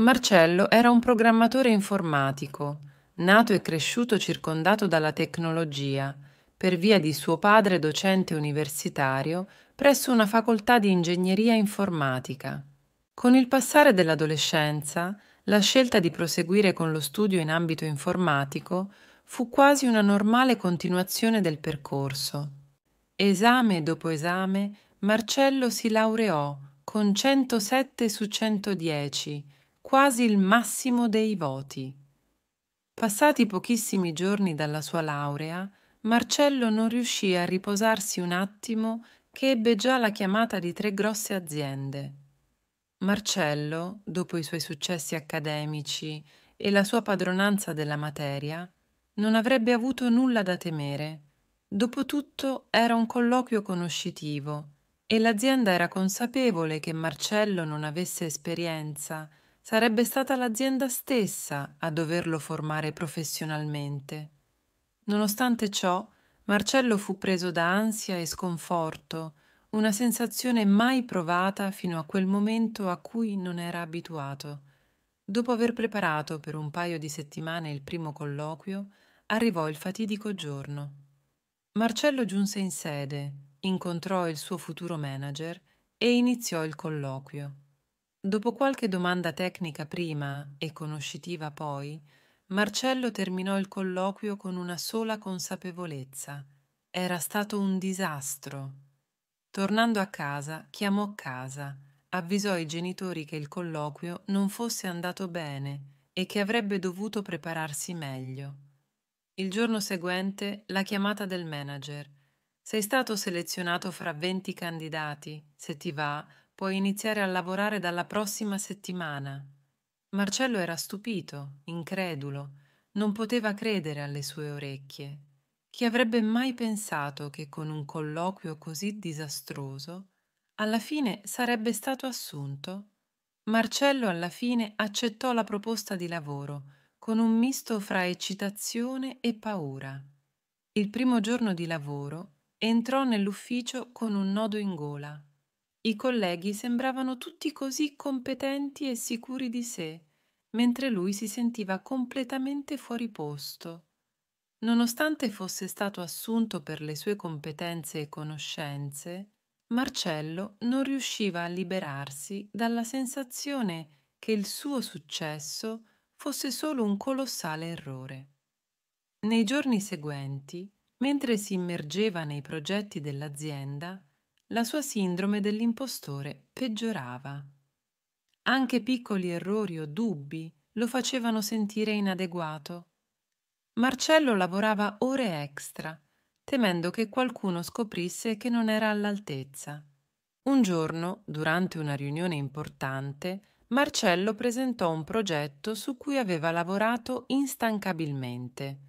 Marcello era un programmatore informatico, nato e cresciuto circondato dalla tecnologia, per via di suo padre docente universitario presso una facoltà di ingegneria informatica. Con il passare dell'adolescenza, la scelta di proseguire con lo studio in ambito informatico fu quasi una normale continuazione del percorso. Esame dopo esame, Marcello si laureò con 107 su 110 quasi il massimo dei voti. Passati pochissimi giorni dalla sua laurea, Marcello non riuscì a riposarsi un attimo che ebbe già la chiamata di tre grosse aziende. Marcello, dopo i suoi successi accademici e la sua padronanza della materia, non avrebbe avuto nulla da temere. Dopotutto era un colloquio conoscitivo e l'azienda era consapevole che Marcello non avesse esperienza sarebbe stata l'azienda stessa a doverlo formare professionalmente. Nonostante ciò, Marcello fu preso da ansia e sconforto, una sensazione mai provata fino a quel momento a cui non era abituato. Dopo aver preparato per un paio di settimane il primo colloquio, arrivò il fatidico giorno. Marcello giunse in sede, incontrò il suo futuro manager e iniziò il colloquio. Dopo qualche domanda tecnica prima e conoscitiva poi, Marcello terminò il colloquio con una sola consapevolezza. Era stato un disastro. Tornando a casa, chiamò casa, avvisò i genitori che il colloquio non fosse andato bene e che avrebbe dovuto prepararsi meglio. Il giorno seguente la chiamata del manager. Sei stato selezionato fra venti candidati, se ti va, Puoi iniziare a lavorare dalla prossima settimana. Marcello era stupito, incredulo, non poteva credere alle sue orecchie. Chi avrebbe mai pensato che con un colloquio così disastroso, alla fine sarebbe stato assunto? Marcello alla fine accettò la proposta di lavoro, con un misto fra eccitazione e paura. Il primo giorno di lavoro entrò nell'ufficio con un nodo in gola. I colleghi sembravano tutti così competenti e sicuri di sé, mentre lui si sentiva completamente fuori posto. Nonostante fosse stato assunto per le sue competenze e conoscenze, Marcello non riusciva a liberarsi dalla sensazione che il suo successo fosse solo un colossale errore. Nei giorni seguenti, mentre si immergeva nei progetti dell'azienda, la sua sindrome dell'impostore peggiorava. Anche piccoli errori o dubbi lo facevano sentire inadeguato. Marcello lavorava ore extra, temendo che qualcuno scoprisse che non era all'altezza. Un giorno, durante una riunione importante, Marcello presentò un progetto su cui aveva lavorato instancabilmente.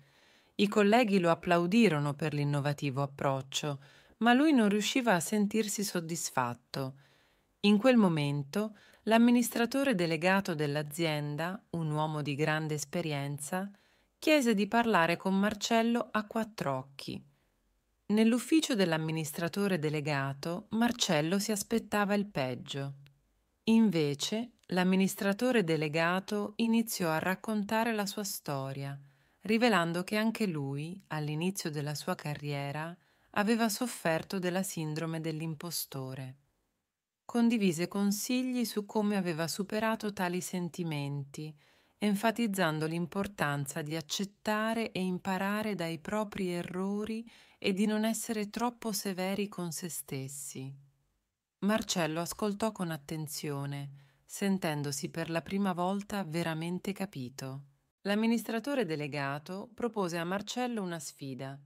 I colleghi lo applaudirono per l'innovativo approccio, ma lui non riusciva a sentirsi soddisfatto. In quel momento l'amministratore delegato dell'azienda, un uomo di grande esperienza, chiese di parlare con Marcello a quattro occhi. Nell'ufficio dell'amministratore delegato Marcello si aspettava il peggio. Invece l'amministratore delegato iniziò a raccontare la sua storia, rivelando che anche lui, all'inizio della sua carriera, aveva sofferto della sindrome dell'impostore. Condivise consigli su come aveva superato tali sentimenti, enfatizzando l'importanza di accettare e imparare dai propri errori e di non essere troppo severi con se stessi. Marcello ascoltò con attenzione, sentendosi per la prima volta veramente capito. L'amministratore delegato propose a Marcello una sfida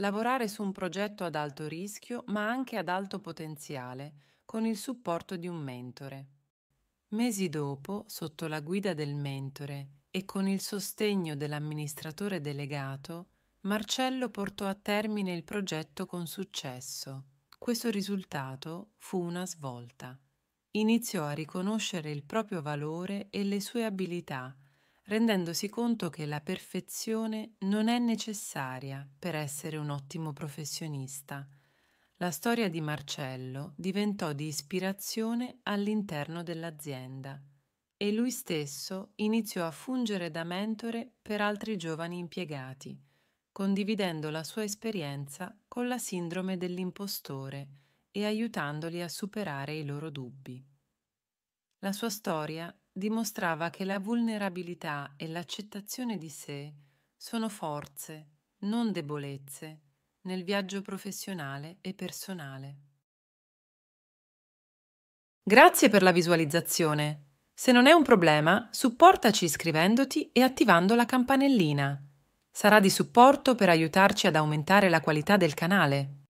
Lavorare su un progetto ad alto rischio ma anche ad alto potenziale, con il supporto di un mentore. Mesi dopo, sotto la guida del mentore e con il sostegno dell'amministratore delegato, Marcello portò a termine il progetto con successo. Questo risultato fu una svolta. Iniziò a riconoscere il proprio valore e le sue abilità, rendendosi conto che la perfezione non è necessaria per essere un ottimo professionista. La storia di Marcello diventò di ispirazione all'interno dell'azienda e lui stesso iniziò a fungere da mentore per altri giovani impiegati, condividendo la sua esperienza con la sindrome dell'impostore e aiutandoli a superare i loro dubbi. La sua storia dimostrava che la vulnerabilità e l'accettazione di sé sono forze, non debolezze, nel viaggio professionale e personale. Grazie per la visualizzazione. Se non è un problema, supportaci iscrivendoti e attivando la campanellina. Sarà di supporto per aiutarci ad aumentare la qualità del canale.